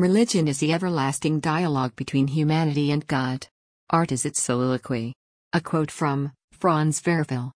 Religion is the everlasting dialogue between humanity and God. Art is its soliloquy. A quote from Franz Verville.